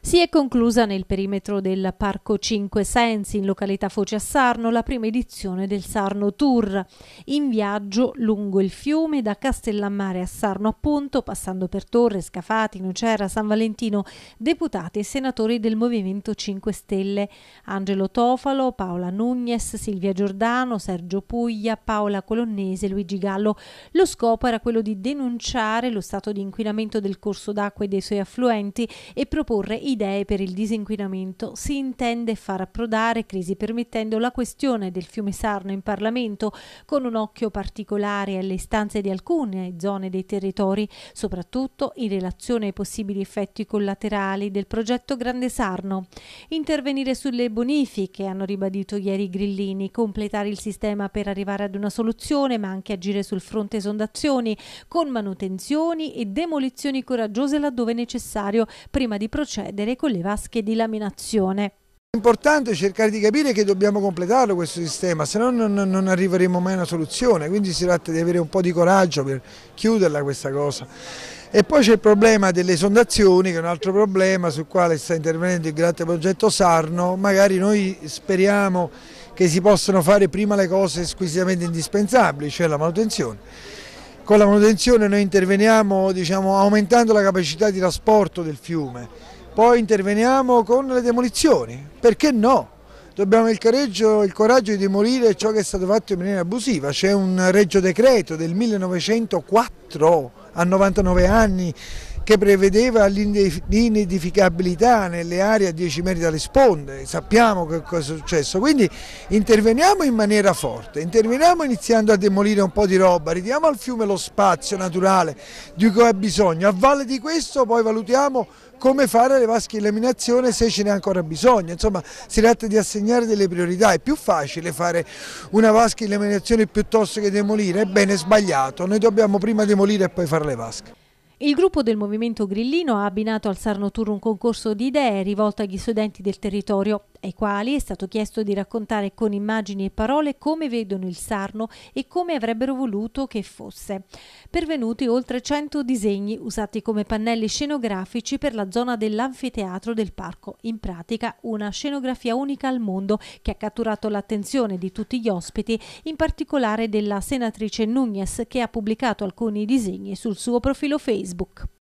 Si è conclusa nel perimetro del Parco Cinque Sensi, in località Foce a Sarno, la prima edizione del Sarno Tour. In viaggio lungo il fiume, da Castellammare a Sarno appunto, passando per Torre, Scafati, Nocera, San Valentino, deputati e senatori del Movimento 5 Stelle, Angelo Tofalo, Paola Nugnes, Silvia Giordano, Sergio Puglia, Paola Colonnese, Luigi Gallo. Lo scopo era quello di denunciare lo stato di inquinamento del corso d'acqua e dei suoi affluenti e proporre idee per il disinquinamento si intende far approdare Crisi permettendo la questione del fiume Sarno in Parlamento con un occhio particolare alle istanze di alcune zone dei territori, soprattutto in relazione ai possibili effetti collaterali del progetto Grande Sarno. Intervenire sulle bonifiche, hanno ribadito ieri i Grillini, completare il sistema per arrivare ad una soluzione, ma anche agire sul fronte sondazioni con manutenzioni e demolizioni coraggiose laddove necessario prima di procedere procedere con le vasche di laminazione. È importante cercare di capire che dobbiamo completarlo questo sistema, se no non, non, arriveremo mai a una soluzione, quindi si tratta di avere un po' di coraggio per chiuderla questa cosa. E poi c'è il problema delle sondazioni, che è un altro problema sul quale sta intervenendo il grande progetto Sarno, magari noi speriamo che si possano fare prima le cose squisitamente indispensabili, cioè la manutenzione. Con la manutenzione noi interveniamo diciamo, aumentando la capacità di trasporto del fiume, poi interveniamo con le demolizioni, perché no? Dobbiamo il, careggio, il coraggio di demolire ciò che è stato fatto in maniera abusiva, c'è un regio decreto del 1904 a 99 anni che prevedeva l'inedificabilità nelle aree a 10 metri dalle sponde, sappiamo che cosa è successo, quindi interveniamo in maniera forte, interveniamo iniziando a demolire un po' di roba, ridiamo al fiume lo spazio naturale di cui ha bisogno, a valle di questo poi valutiamo come fare le vasche in laminazione se ce n'è ancora bisogno, insomma si tratta di assegnare delle priorità, è più facile fare una vasca in laminazione piuttosto che demolire, ebbene sbagliato, noi dobbiamo prima demolire e poi fare le vasche. Il gruppo del Movimento Grillino ha abbinato al Sarno Tour un concorso di idee rivolto agli studenti del territorio ai quali è stato chiesto di raccontare con immagini e parole come vedono il Sarno e come avrebbero voluto che fosse. Pervenuti oltre 100 disegni usati come pannelli scenografici per la zona dell'anfiteatro del parco, in pratica una scenografia unica al mondo che ha catturato l'attenzione di tutti gli ospiti, in particolare della senatrice Nunez che ha pubblicato alcuni disegni sul suo profilo Facebook.